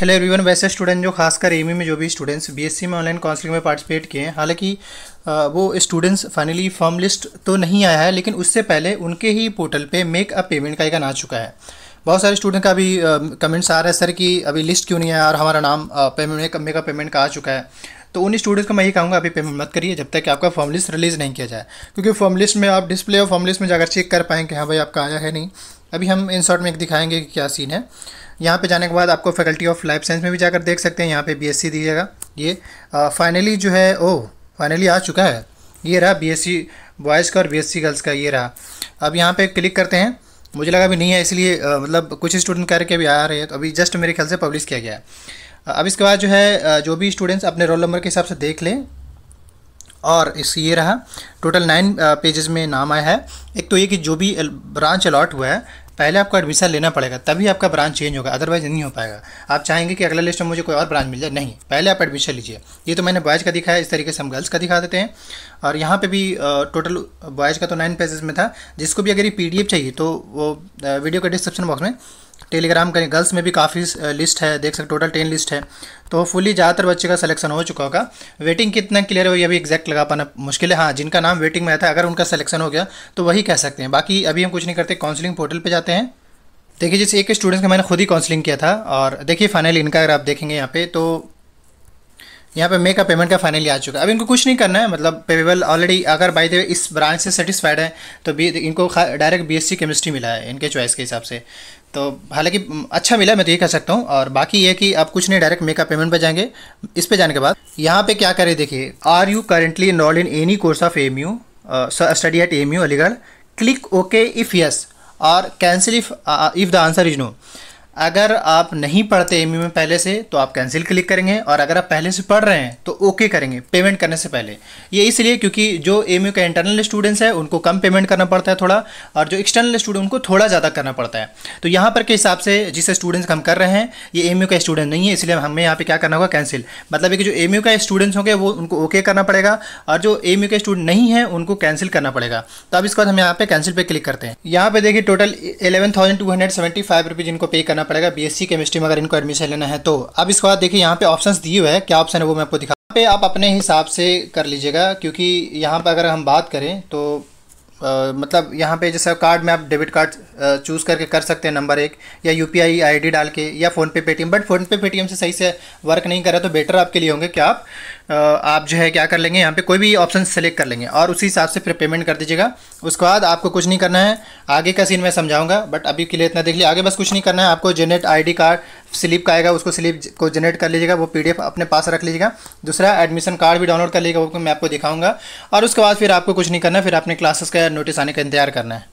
hello everyone वैसे student जो खासकर एमी e में जो भी स्टूडेंट्स बीएससी में ऑनलाइन काउंसलिंग में पार्टिसिपेट किए हैं हालांकि वो स्टूडेंट्स फाइनली फॉर्म लिस्ट तो नहीं आया है लेकिन उससे पहले उनके ही पोर्टल पे मेक अ पेमेंट का एक आ चुका है बहुत सारे स्टूडेंट का अभी कमेंट्स आ रहा है सर कि अभी लिस्ट क्यों नहीं आया और हमारा नाम पेमेंट मेक अ पेमेंट का आ चुका है तो उन स्टूडेंट्स को मैं ये कहूँगा अभी पेमेंट मत करिए जब तक कि आपका फॉर्म लिस्ट रिलीज़ नहीं किया जाए क्योंकि फॉर्म लिस्ट में आप डिस्प्ले और फॉर्म लिस्ट में जाकर चेक कर पाएँ कि हाँ भाई आपका आया है नहीं अभी हम इन शॉर्ट में एक दिखाएंगे कि क्या सीन है यहाँ पे जाने के बाद आपको फैकल्टी ऑफ लाइफ साइंस में भी जाकर देख सकते हैं यहाँ पे बीएससी दीजिएगा ये फाइनली जो है ओ फाइनली आ चुका है ये रहा बीएससी बॉयज़ का और बीएससी गर्ल्स का ये रहा अब यहाँ पे क्लिक करते हैं मुझे लगा अभी नहीं है इसलिए मतलब कुछ स्टूडेंट कह रहे अभी आ रहे हैं तो अभी जस्ट मेरे ख्याल से पब्लिश किया गया है अब इसके बाद जो है जो भी स्टूडेंट्स अपने रोल नंबर के हिसाब से देख लें और इस ये रहा टोटल नाइन पेजेस में नाम आया है एक तो ये कि जो भी ब्रांच अलाट हुआ है पहले आपको एडमिशन लेना पड़ेगा तभी आपका ब्रांच चेंज होगा अदरवाइज नहीं हो पाएगा आप चाहेंगे कि अगला लिस्ट में मुझे कोई और ब्रांच मिल जाए नहीं पहले आप एडमिशन लीजिए ये तो मैंने बॉयज़ का दिखाया इस तरीके से हम गर्ल्स का दिखा देते हैं और यहाँ पे भी टोटल बॉयज़ का तो नाइन पेजेस में था जिसको भी अगर ये पी चाहिए तो वो वीडियो के डिस्क्रिप्शन बॉक्स में टेलीग्राम का गर्ल्स में भी काफ़ी लिस्ट है देख सकते टोटल टेन लिस्ट है तो फुली ज़्यादातर बच्चे का सिलेक्शन हो चुका होगा वेटिंग कितना क्लियर हो वही अभी एग्जैक्ट लगा पाना मुश्किल है हाँ जिनका नाम वेटिंग में आता है अगर उनका सिलेक्शन हो गया तो वही कह सकते हैं बाकी अभी हम कुछ नहीं करते काउंसलिंग पोर्टल पर जाते हैं देखिए जैसे एक स्टूडेंट का मैंने खुद ही काउंसलिंग किया था और देखिए फाइनल इनका अगर आप देखेंगे यहाँ पे तो यहाँ पे मे का पेमेंट का फाइनली आ चुका है अब इनको कुछ नहीं करना है मतलब पेबल ऑलरेडी अगर बाई द इस ब्रांच से सेटिस्फाइड है तो बी इनको डायरेक्ट बीएससी केमिस्ट्री मिला है इनके चॉइस के हिसाब से तो हालांकि अच्छा मिला मैं तो ये कह सकता हूँ और बाकी ये कि आप कुछ नहीं डायरेक्ट मेकअप पेमेंट पर जाएंगे इस पर जाने के बाद यहाँ पे क्या करें देखिए are you currently enrolled in any course of M U study at M U Aligarh click okay if yes और cancel if if the answer is no अगर आप नहीं पढ़ते एम में पहले से तो आप कैंसिल क्लिक करेंगे और अगर आप पहले से पढ़ रहे हैं तो ओके करेंगे पेमेंट करने से पहले ये इसलिए क्योंकि जो एम का इंटरनल स्टूडेंट्स है उनको कम पेमेंट करना पड़ता है थोड़ा और जो एक्सटर्नल स्टूडेंट उनको थोड़ा ज़्यादा करना पड़ता है तो यहाँ पर के हिसाब से जिस स्टूडेंट्स हम कर रहे हैं ये एम का स्टूडेंट नहीं है इसलिए हमें यहाँ पर क्या करना होगा कैंसिल मतलब कि जो एम का स्टूडेंट्स होंगे वो उनको ओके करना पड़ेगा और जो एम के स्टूडेंट नहीं है उनको कैंसिल करना पड़ेगा तो अब इसके बाद हम यहाँ पर कैंसिल पर क्लिक करते हैं यहाँ पर देखिए total eleven thousand two hundred seventy five rupees इनको पे करना पड़ेगा बीएससी केमिस्ट्री में अगर इनको एडमिशन लेना है तो अब इसके बाद देखिए यहाँ पे ऑप्शंस दिए हुए हैं क्या ऑप्शन है वो मैं आपको दिखा पे आप अपने हिसाब से कर लीजिएगा क्योंकि यहाँ पर अगर हम बात करें तो मतलब यहाँ पे जैसा कार्ड में आप डेबिट कार्ड चूज़ करके कर सकते हैं नंबर एक या यू पी आई डाल के या PhonePe Paytm but PhonePe Paytm से सही से वर्क नहीं कर रहा तो बेटर आपके लिए होंगे कि आप आप जो है क्या कर लेंगे यहाँ पे कोई भी ऑप्शन सेलेक्ट कर लेंगे और उसी हिसाब से फिर पेमेंट कर दीजिएगा उसके बाद आपको कुछ नहीं करना है आगे का सीन मैं समझाऊँगा बट अभी के लिए इतना देख लिया आगे बस कुछ नहीं करना है आपको जेनेट आई कार्ड स्लिप का आएगा उसको स्लिप को जनरेट कर लीजिएगा वो पीडीएफ अपने पास रख लीजिएगा दूसरा एडमिशन कार्ड भी डाउनलोड कर लीजिएगा वो मैं आपको दिखाऊंगा और उसके बाद फिर आपको कुछ नहीं करना फिर अपने क्लासेस का नोटिस आने का इंतजार करना है